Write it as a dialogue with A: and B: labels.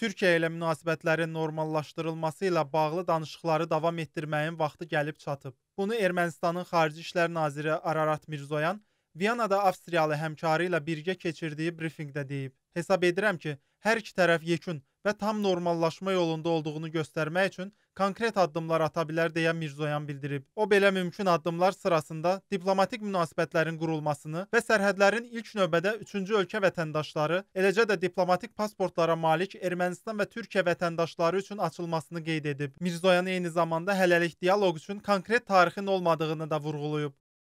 A: Türkiyə ilə münasibətlərin normallaşdırılması ilə bağlı danışıqları davam etdirməyin vaxtı gəlib çatıb. Bunu Ermənistanın Xarici İşlər naziri Ararat Mirzoyan Viyanada Avstriyalı həmkarı ilə birgə keçirdiyi brifinqdə deyib. Hesab edirəm ki, hər iki tərəf yekun və tam normallaşma yolunda olduğunu göstərmək üçün konkret addımlar ata bilər deyə Mirzoyan bildirib. O belə mümkün addımlar sırasında diplomatik münasibətlərin qurulmasını və sərhədlərin ilk növbədə 3-cü ölkə vətəndaşları, eləcə də diplomatik pasportlara malik Ermənistan və Türkiyə vətəndaşları üçün açılmasını qeyd edib. Mirzoyan eyni zamanda hələlik dialoq üçün konkret tarixin olmadığını da vurğulayıb.